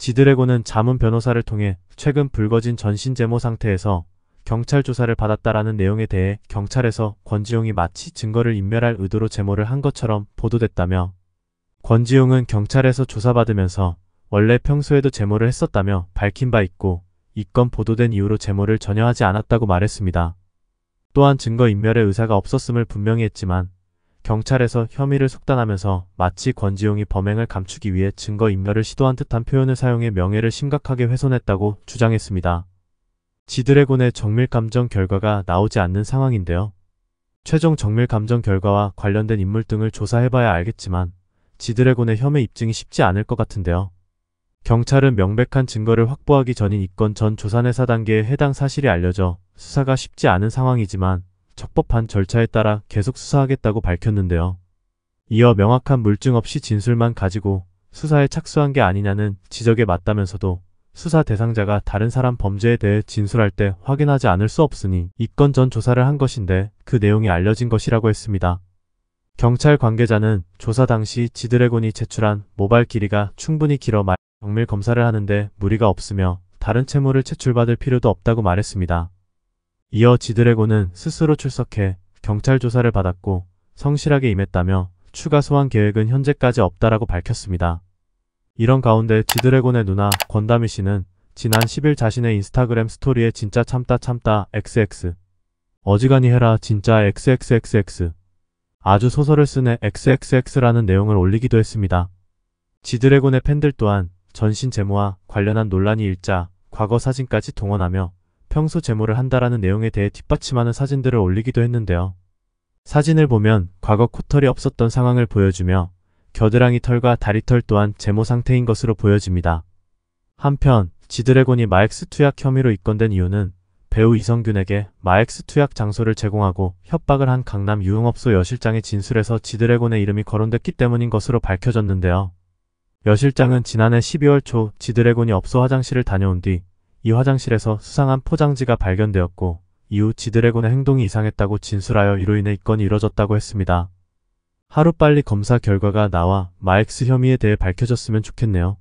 지드래곤은 자문 변호사를 통해 최근 불거진 전신 제모 상태에서 경찰 조사를 받았다라는 내용에 대해 경찰에서 권지용이 마치 증거를 인멸할 의도로 제모를 한 것처럼 보도됐다며 권지용은 경찰에서 조사받으면서 원래 평소에도 제모를 했었다며 밝힌 바 있고 이건 보도된 이후로 제모를 전혀 하지 않았다고 말했습니다. 또한 증거인멸의 의사가 없었음을 분명히 했지만 경찰에서 혐의를 속단하면서 마치 권지용이 범행을 감추기 위해 증거인멸을 시도한 듯한 표현을 사용해 명예를 심각하게 훼손했다고 주장했습니다. 지드래곤의 정밀감정 결과가 나오지 않는 상황인데요. 최종 정밀감정 결과와 관련된 인물 등을 조사해봐야 알겠지만 지드래곤의 혐의 입증이 쉽지 않을 것 같은데요. 경찰은 명백한 증거를 확보하기 전인 이 건 전 조사내사 단계에 해당 사실이 알려져 수사가 쉽지 않은 상황이지만 적법한 절차에 따라 계속 수사하겠다고 밝혔는데요. 이어 명확한 물증 없이 진술만 가지고 수사에 착수한 게 아니냐는 지적에 맞다면서도 수사 대상자가 다른 사람 범죄에 대해 진술할 때 확인하지 않을 수 없으니 이건 전 조사를 한 것인데 그 내용이 알려진 것이라고 했습니다. 경찰 관계자는 조사 당시 지드래곤이 제출한 모발 길이가 충분히 길어 말정밀 검사를 하는데 무리가 없으며 다른 채무를 채출받을 필요도 없다고 말했습니다. 이어 지드래곤은 스스로 출석해 경찰 조사를 받았고 성실하게 임했다며 추가 소환 계획은 현재까지 없다라고 밝혔습니다. 이런 가운데 지드래곤의 누나 권다미 씨는 지난 10일 자신의 인스타그램 스토리에 진짜 참다 참다 xx 어지간히 해라 진짜 xxxx 아주 소설을 쓰네 xxx라는 내용을 올리기도 했습니다. 지드래곤의 팬들 또한 전신 제모와 관련한 논란이 일자 과거 사진까지 동원하며 평소 제모를 한다라는 내용에 대해 뒷받침하는 사진들을 올리기도 했는데요. 사진을 보면 과거 코털이 없었던 상황을 보여주며 겨드랑이 털과 다리털 또한 제모 상태인 것으로 보여집니다. 한편 지드래곤이 마엑스 투약 혐의로 입건된 이유는 배우 이성균에게 마엑스 투약 장소를 제공하고 협박을 한 강남 유흥업소 여실장의 진술에서 지드래곤의 이름이 거론됐기 때문인 것으로 밝혀졌는데요. 여실장은 지난해 12월 초 지드래곤이 업소 화장실을 다녀온 뒤이 화장실에서 수상한 포장지가 발견되었고 이후 지드래곤의 행동이 이상했다고 진술하여 이로 인해 이건이 이뤄졌다고 했습니다. 하루빨리 검사 결과가 나와 마엑스 혐의에 대해 밝혀졌으면 좋겠네요.